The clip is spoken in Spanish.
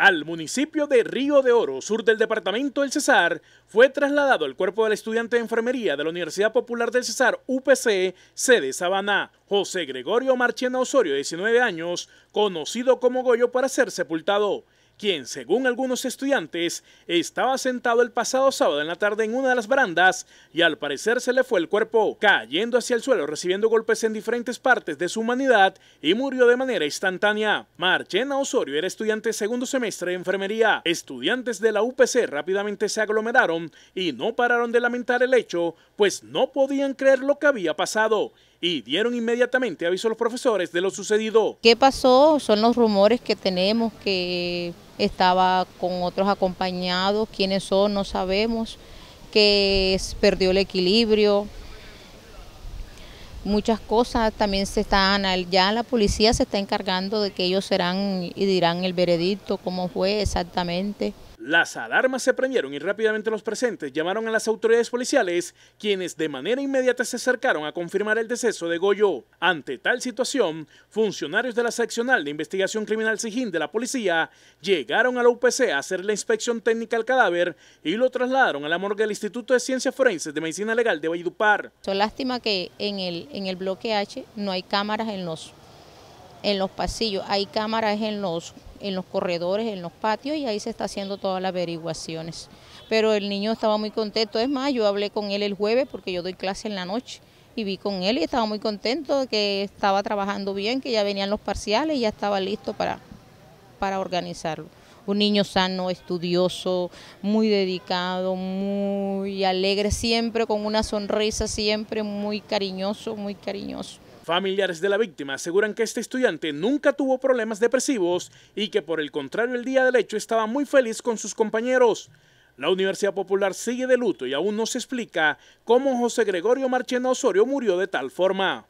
Al municipio de Río de Oro, sur del departamento del Cesar, fue trasladado el cuerpo del estudiante de enfermería de la Universidad Popular del Cesar, UPC, sede Sabana, José Gregorio Marchena Osorio, 19 años, conocido como Goyo para ser sepultado quien, según algunos estudiantes, estaba sentado el pasado sábado en la tarde en una de las barandas y al parecer se le fue el cuerpo, cayendo hacia el suelo, recibiendo golpes en diferentes partes de su humanidad y murió de manera instantánea. Marchena Osorio era estudiante de segundo semestre de enfermería. Estudiantes de la UPC rápidamente se aglomeraron y no pararon de lamentar el hecho, pues no podían creer lo que había pasado y dieron inmediatamente aviso a los profesores de lo sucedido. ¿Qué pasó? Son los rumores que tenemos que estaba con otros acompañados, quiénes son, no sabemos, que perdió el equilibrio. Muchas cosas también se están, ya la policía se está encargando de que ellos serán y dirán el veredicto, cómo fue exactamente. Las alarmas se prendieron y rápidamente los presentes llamaron a las autoridades policiales, quienes de manera inmediata se acercaron a confirmar el deceso de Goyo. Ante tal situación, funcionarios de la seccional de investigación criminal Sijín de la policía llegaron a la UPC a hacer la inspección técnica al cadáver y lo trasladaron a la morgue del Instituto de Ciencias Forenses de Medicina Legal de Valledupar. lástima que en el, en el bloque H no hay cámaras en los, en los pasillos, hay cámaras en los en los corredores, en los patios y ahí se está haciendo todas las averiguaciones. Pero el niño estaba muy contento, es más, yo hablé con él el jueves porque yo doy clase en la noche y vi con él y estaba muy contento de que estaba trabajando bien, que ya venían los parciales y ya estaba listo para, para organizarlo. Un niño sano, estudioso, muy dedicado, muy alegre, siempre con una sonrisa, siempre muy cariñoso, muy cariñoso. Familiares de la víctima aseguran que este estudiante nunca tuvo problemas depresivos y que por el contrario el día del hecho estaba muy feliz con sus compañeros. La Universidad Popular sigue de luto y aún no se explica cómo José Gregorio Marchena Osorio murió de tal forma.